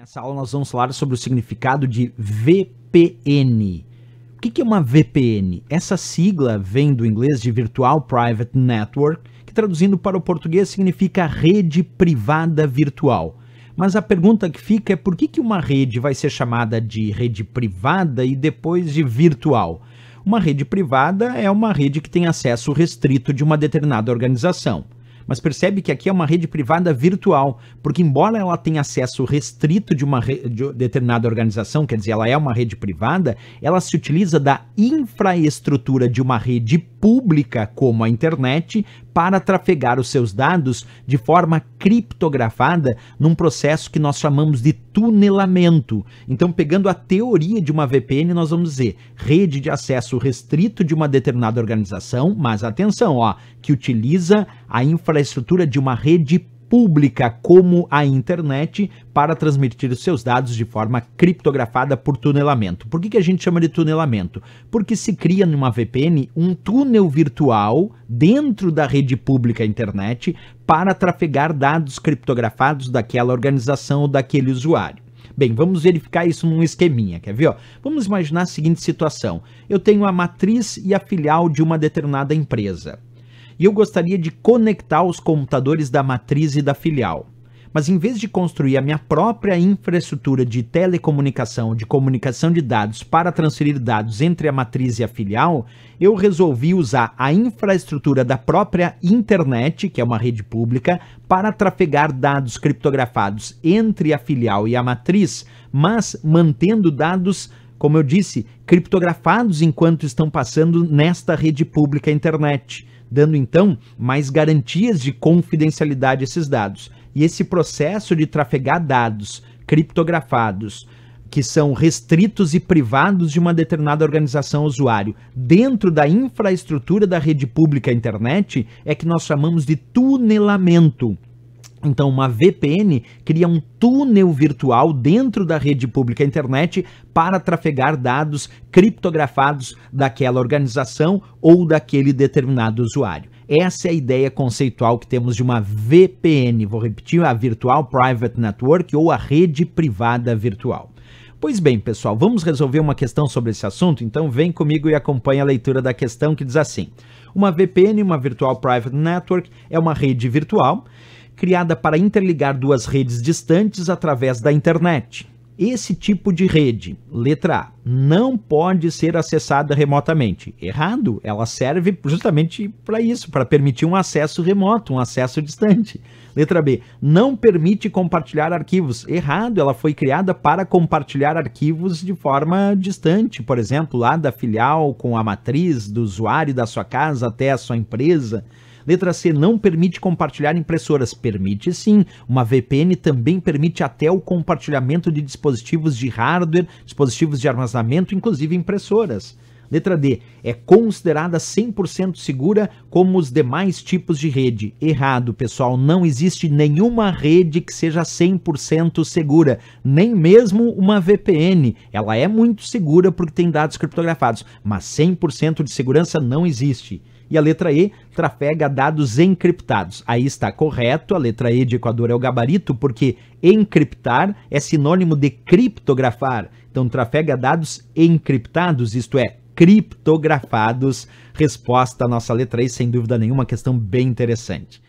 Nessa aula nós vamos falar sobre o significado de VPN. O que é uma VPN? Essa sigla vem do inglês de Virtual Private Network, que traduzindo para o português significa rede privada virtual. Mas a pergunta que fica é por que, que uma rede vai ser chamada de rede privada e depois de virtual? Uma rede privada é uma rede que tem acesso restrito de uma determinada organização mas percebe que aqui é uma rede privada virtual, porque embora ela tenha acesso restrito de uma re... de determinada organização, quer dizer, ela é uma rede privada, ela se utiliza da infraestrutura de uma rede pública como a internet para trafegar os seus dados de forma criptografada num processo que nós chamamos de tunelamento. Então, pegando a teoria de uma VPN, nós vamos dizer rede de acesso restrito de uma determinada organização, mas atenção, ó, que utiliza a infraestrutura de uma rede pública como a internet para transmitir os seus dados de forma criptografada por tunelamento. Por que, que a gente chama de tunelamento? Porque se cria numa VPN um túnel virtual dentro da rede pública internet para trafegar dados criptografados daquela organização ou daquele usuário. Bem, vamos verificar isso num esqueminha, quer ver? Vamos imaginar a seguinte situação: eu tenho a matriz e a filial de uma determinada empresa e eu gostaria de conectar os computadores da matriz e da filial. Mas em vez de construir a minha própria infraestrutura de telecomunicação, de comunicação de dados para transferir dados entre a matriz e a filial, eu resolvi usar a infraestrutura da própria internet, que é uma rede pública, para trafegar dados criptografados entre a filial e a matriz, mas mantendo dados como eu disse, criptografados enquanto estão passando nesta rede pública internet dando então mais garantias de confidencialidade a esses dados. E esse processo de trafegar dados criptografados que são restritos e privados de uma determinada organização usuário dentro da infraestrutura da rede pública internet é que nós chamamos de tunelamento. Então, uma VPN cria um túnel virtual dentro da rede pública internet para trafegar dados criptografados daquela organização ou daquele determinado usuário. Essa é a ideia conceitual que temos de uma VPN, vou repetir, a Virtual Private Network ou a rede privada virtual. Pois bem, pessoal, vamos resolver uma questão sobre esse assunto? Então vem comigo e acompanha a leitura da questão que diz assim: Uma VPN, uma Virtual Private Network, é uma rede virtual criada para interligar duas redes distantes através da internet. Esse tipo de rede, letra A, não pode ser acessada remotamente. Errado, ela serve justamente para isso, para permitir um acesso remoto, um acesso distante. Letra B, não permite compartilhar arquivos. Errado, ela foi criada para compartilhar arquivos de forma distante, por exemplo, lá da filial com a matriz, do usuário da sua casa até a sua empresa. Letra C não permite compartilhar impressoras. Permite sim. Uma VPN também permite até o compartilhamento de dispositivos de hardware, dispositivos de armazenamento, inclusive impressoras. Letra D. É considerada 100% segura como os demais tipos de rede. Errado, pessoal. Não existe nenhuma rede que seja 100% segura, nem mesmo uma VPN. Ela é muito segura porque tem dados criptografados, mas 100% de segurança não existe. E a letra E trafega dados encriptados. Aí está correto, a letra E de Equador é o gabarito, porque encriptar é sinônimo de criptografar. Então, trafega dados encriptados, isto é, criptografados. Resposta à nossa letra E, sem dúvida nenhuma, questão bem interessante.